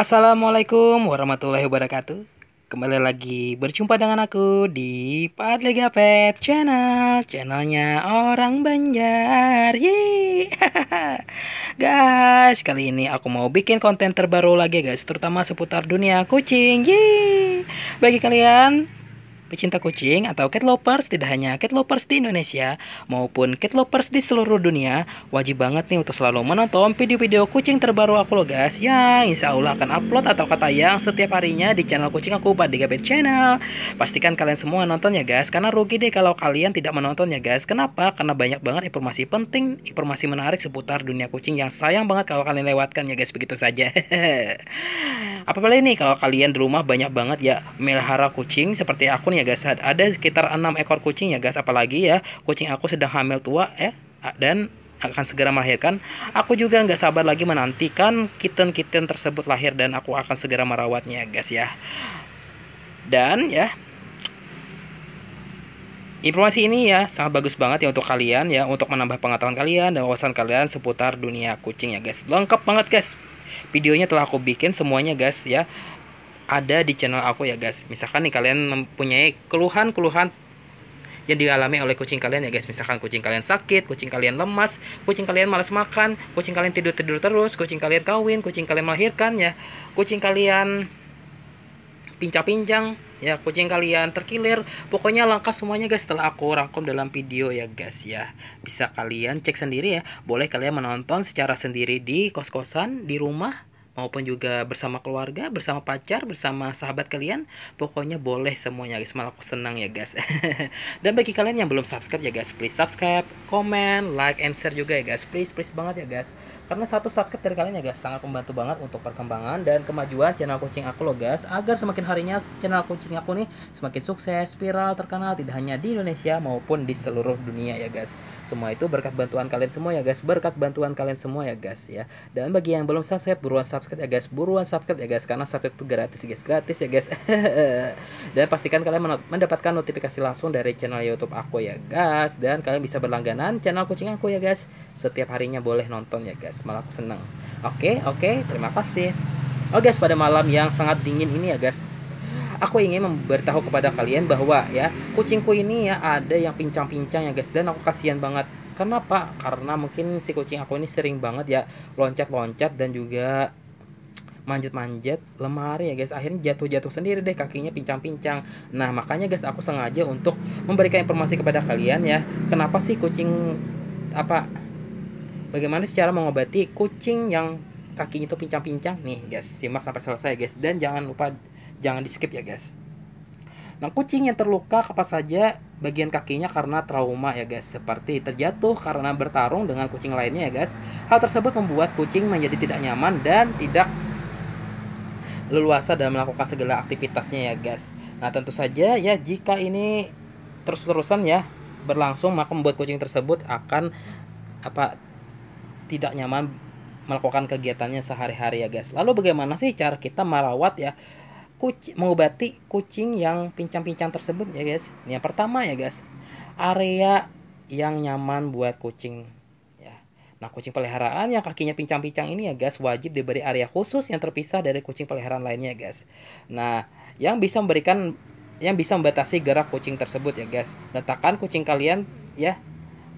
Assalamualaikum warahmatullahi wabarakatuh Kembali lagi berjumpa dengan aku di Padlega Pet Channel Channelnya orang Banjar Guys, kali ini aku mau bikin konten terbaru lagi guys Terutama seputar dunia kucing Yeay Bagi kalian Pecinta kucing atau cat lovers tidak hanya cat lovers di Indonesia maupun cat lovers di seluruh dunia wajib banget nih untuk selalu menonton video-video kucing terbaru aku loh guys yang insya Allah akan upload atau kata yang setiap harinya di channel kucing aku pada GB Channel. Pastikan kalian semua nonton ya guys karena rugi deh kalau kalian tidak menonton ya guys. Kenapa? Karena banyak banget informasi penting, informasi menarik seputar dunia kucing yang sayang banget kalau kalian lewatkan ya guys begitu saja. apa ini kalau kalian di rumah banyak banget ya melihara kucing seperti aku nih ya guys ada sekitar enam ekor kucing ya guys apalagi ya kucing aku sedang hamil tua ya dan akan segera melahirkan. Aku juga nggak sabar lagi menantikan kitten-kitten tersebut lahir dan aku akan segera merawatnya, ya, guys ya. Dan ya, Informasi ini ya sangat bagus banget ya untuk kalian ya untuk menambah pengetahuan kalian dan wawasan kalian seputar dunia kucing ya guys. Lengkap banget guys. Videonya telah aku bikin semuanya guys ya ada di channel aku ya guys misalkan nih kalian mempunyai keluhan-keluhan yang dialami oleh kucing kalian ya guys misalkan kucing kalian sakit kucing kalian lemas kucing kalian malas makan kucing kalian tidur tidur terus kucing kalian kawin kucing kalian melahirkan ya kucing kalian pincang-pincang ya kucing kalian terkilir pokoknya langkah semuanya guys setelah aku rangkum dalam video ya guys ya bisa kalian cek sendiri ya boleh kalian menonton secara sendiri di kos-kosan di rumah maupun juga bersama keluarga, bersama pacar, bersama sahabat kalian, pokoknya boleh semuanya guys. Malah aku senang ya guys. Dan bagi kalian yang belum subscribe ya guys, please subscribe, comment, like and share juga ya guys. Please please banget ya guys. Karena satu subscribe dari kalian ya guys sangat membantu banget untuk perkembangan dan kemajuan channel kucing aku loh guys. Agar semakin harinya channel kucing aku nih semakin sukses, viral, terkenal tidak hanya di Indonesia maupun di seluruh dunia ya guys. Semua itu berkat bantuan kalian semua ya guys, berkat bantuan kalian semua ya guys ya. Dan bagi yang belum subscribe buruan subscribe subscribe ya guys buruan subscribe ya guys karena subscribe itu gratis ya guys gratis ya guys dan pastikan kalian mendapatkan notifikasi langsung dari channel YouTube aku ya guys dan kalian bisa berlangganan channel kucing aku ya guys setiap harinya boleh nonton ya guys malah aku seneng oke okay, oke okay, terima kasih oh guys pada malam yang sangat dingin ini ya guys aku ingin memberitahu kepada kalian bahwa ya kucingku ini ya ada yang pincang-pincang ya guys dan aku kasihan banget Kenapa? Karena mungkin si kucing aku ini sering banget ya loncat-loncat dan juga manjat-manjat lemari ya guys akhirnya jatuh-jatuh sendiri deh kakinya pincang-pincang nah makanya guys aku sengaja untuk memberikan informasi kepada kalian ya kenapa sih kucing apa bagaimana secara mengobati kucing yang kakinya itu pincang-pincang nih guys simak sampai selesai guys dan jangan lupa jangan di skip ya guys Nah, kucing yang terluka apa saja bagian kakinya karena trauma ya guys, seperti terjatuh karena bertarung dengan kucing lainnya ya guys. Hal tersebut membuat kucing menjadi tidak nyaman dan tidak leluasa dalam melakukan segala aktivitasnya ya guys. Nah tentu saja ya jika ini terus-terusan ya berlangsung maka membuat kucing tersebut akan apa tidak nyaman melakukan kegiatannya sehari-hari ya guys. Lalu bagaimana sih cara kita merawat ya kucing mengobati kucing yang pincang-pincang tersebut ya guys. Ini Yang pertama ya guys, area yang nyaman buat kucing Nah, kucing peliharaan yang kakinya pincang-pincang ini ya guys, wajib diberi area khusus yang terpisah dari kucing peliharaan lainnya ya guys. Nah, yang bisa memberikan yang bisa membatasi gerak kucing tersebut ya guys. Letakkan kucing kalian ya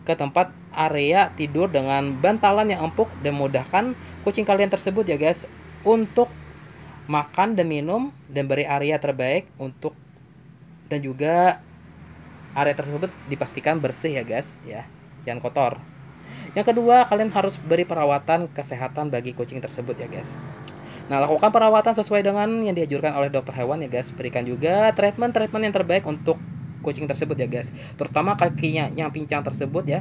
ke tempat area tidur dengan bantalan yang empuk dan mudahkan kucing kalian tersebut ya guys untuk makan dan minum dan beri area terbaik untuk dan juga area tersebut dipastikan bersih ya guys ya jangan kotor yang kedua, kalian harus beri perawatan kesehatan bagi kucing tersebut ya guys. Nah, lakukan perawatan sesuai dengan yang dianjurkan oleh dokter hewan ya guys. Berikan juga treatment-treatment yang terbaik untuk kucing tersebut ya guys. Terutama kakinya yang pincang tersebut ya.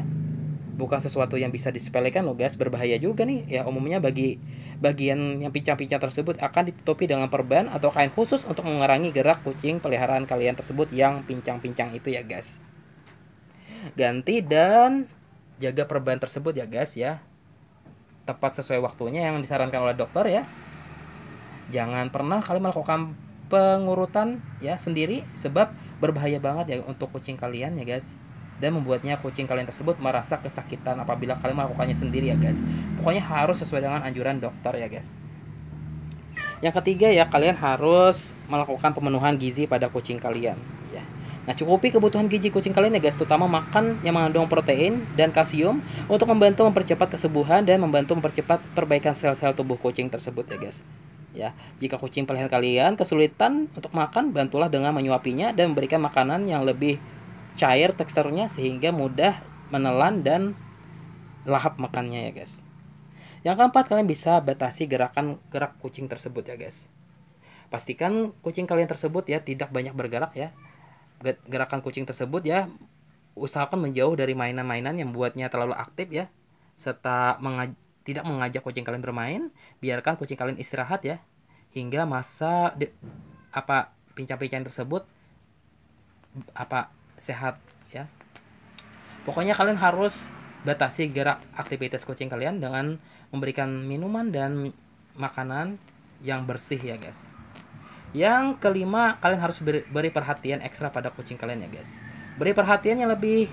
Bukan sesuatu yang bisa disepelekan loh guys, berbahaya juga nih. Ya umumnya bagi bagian yang pincang-pincang tersebut akan ditutupi dengan perban atau kain khusus untuk mengurangi gerak kucing peliharaan kalian tersebut yang pincang-pincang itu ya guys. Ganti dan jaga perban tersebut ya guys ya tepat sesuai waktunya yang disarankan oleh dokter ya jangan pernah kalian melakukan pengurutan ya sendiri sebab berbahaya banget ya untuk kucing kalian ya guys dan membuatnya kucing kalian tersebut merasa kesakitan apabila kalian melakukannya sendiri ya guys pokoknya harus sesuai dengan anjuran dokter ya guys yang ketiga ya kalian harus melakukan pemenuhan gizi pada kucing kalian ya Nah, cukupi kebutuhan gizi kucing kalian ya guys, terutama makan yang mengandung protein dan kalsium untuk membantu mempercepat kesembuhan dan membantu mempercepat perbaikan sel-sel tubuh kucing tersebut ya guys. Ya, jika kucing peliharaan kalian kesulitan untuk makan, bantulah dengan menyuapinya dan memberikan makanan yang lebih cair teksturnya sehingga mudah menelan dan lahap makannya ya guys. Yang keempat, kalian bisa batasi gerakan gerak kucing tersebut ya guys. Pastikan kucing kalian tersebut ya tidak banyak bergerak ya gerakan kucing tersebut ya usahakan menjauh dari mainan-mainan yang buatnya terlalu aktif ya serta mengaj tidak mengajak kucing kalian bermain biarkan kucing kalian istirahat ya hingga masa apa pincang-pincang tersebut apa sehat ya pokoknya kalian harus batasi gerak aktivitas kucing kalian dengan memberikan minuman dan makanan yang bersih ya guys yang kelima, kalian harus beri, beri perhatian ekstra pada kucing kalian ya, guys. Beri perhatian yang lebih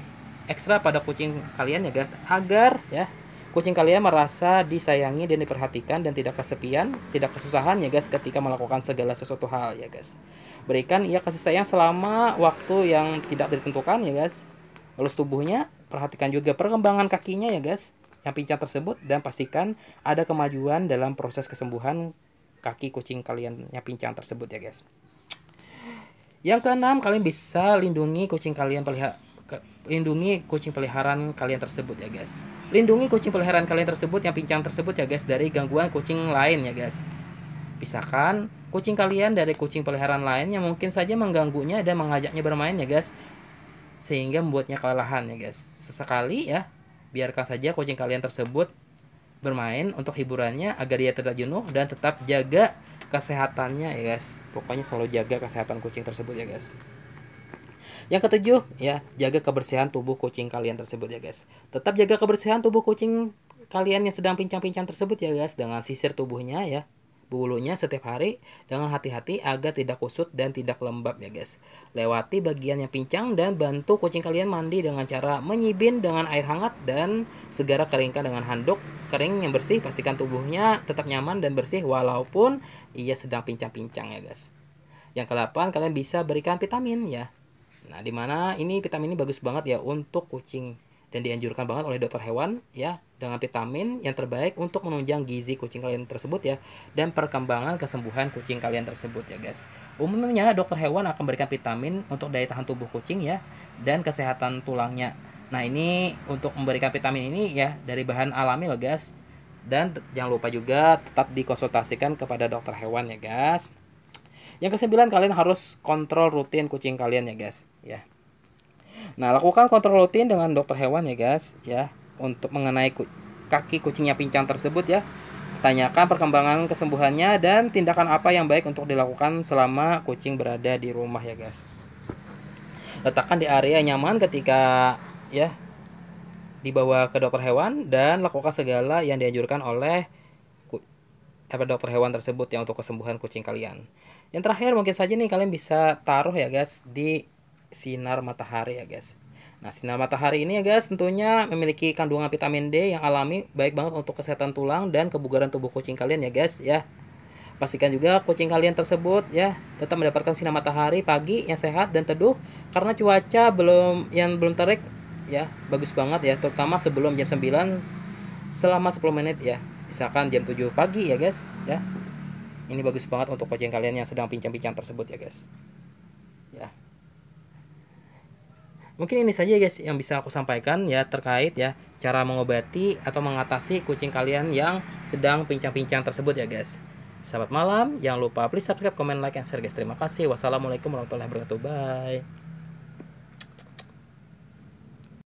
ekstra pada kucing kalian ya, guys, agar ya kucing kalian merasa disayangi dan diperhatikan dan tidak kesepian, tidak kesusahan ya, guys, ketika melakukan segala sesuatu hal ya, guys. Berikan ia kasih sayang selama waktu yang tidak ditentukan ya, guys. lalu tubuhnya, perhatikan juga perkembangan kakinya ya, guys yang pincang tersebut dan pastikan ada kemajuan dalam proses kesembuhan kaki kucing kalian yang pincang tersebut ya guys. Yang keenam, kalian bisa lindungi kucing kalian pelihara lindungi kucing peliharaan kalian tersebut ya guys. Lindungi kucing peliharaan kalian tersebut yang pincang tersebut ya guys dari gangguan kucing lain ya guys. Pisahkan kucing kalian dari kucing peliharaan lain yang mungkin saja mengganggunya dan mengajaknya bermain ya guys. Sehingga membuatnya kelelahan ya guys. Sesekali ya, biarkan saja kucing kalian tersebut bermain untuk hiburannya agar dia tidak jenuh dan tetap jaga kesehatannya ya guys. Pokoknya selalu jaga kesehatan kucing tersebut ya guys. Yang ketujuh ya, jaga kebersihan tubuh kucing kalian tersebut ya guys. Tetap jaga kebersihan tubuh kucing kalian yang sedang pincang-pincang tersebut ya guys dengan sisir tubuhnya ya bulunya setiap hari dengan hati-hati agar tidak kusut dan tidak lembab ya guys. Lewati bagian yang pincang dan bantu kucing kalian mandi dengan cara menyibin dengan air hangat dan segera keringkan dengan handuk kering yang bersih pastikan tubuhnya tetap nyaman dan bersih walaupun ia sedang pincang-pincang ya guys yang ke kalian bisa berikan vitamin ya nah dimana ini vitamin ini bagus banget ya untuk kucing dan dianjurkan banget oleh dokter hewan ya dengan vitamin yang terbaik untuk menunjang gizi kucing kalian tersebut ya dan perkembangan kesembuhan kucing kalian tersebut ya guys. Umumnya dokter hewan akan berikan vitamin untuk daya tahan tubuh kucing ya dan kesehatan tulangnya Nah ini untuk memberikan vitamin ini ya dari bahan alami loh guys. Dan jangan lupa juga tetap dikonsultasikan kepada dokter hewan ya guys. Yang kesembilan kalian harus kontrol rutin kucing kalian ya guys ya. Nah lakukan kontrol rutin dengan dokter hewan ya guys ya untuk mengenai ku kaki kucingnya pincang tersebut ya. Tanyakan perkembangan kesembuhannya dan tindakan apa yang baik untuk dilakukan selama kucing berada di rumah ya guys. Letakkan di area nyaman ketika ya dibawa ke dokter hewan dan lakukan segala yang dianjurkan oleh apa dokter hewan tersebut yang untuk kesembuhan kucing kalian. Yang terakhir mungkin saja nih kalian bisa taruh ya guys di sinar matahari ya guys. Nah, sinar matahari ini ya guys tentunya memiliki kandungan vitamin D yang alami baik banget untuk kesehatan tulang dan kebugaran tubuh kucing kalian ya guys ya. Pastikan juga kucing kalian tersebut ya tetap mendapatkan sinar matahari pagi yang sehat dan teduh karena cuaca belum yang belum terik ya bagus banget ya terutama sebelum jam 9 selama 10 menit ya misalkan jam 7 pagi ya guys ya ini bagus banget untuk kucing kalian yang sedang pincang-pincang tersebut ya guys ya mungkin ini saja guys yang bisa aku sampaikan ya terkait ya cara mengobati atau mengatasi kucing kalian yang sedang pincang-pincang tersebut ya guys Selamat malam, jangan lupa please subscribe, comment, like, and share guys. Terima kasih. Wassalamualaikum warahmatullahi wabarakatuh. Bye.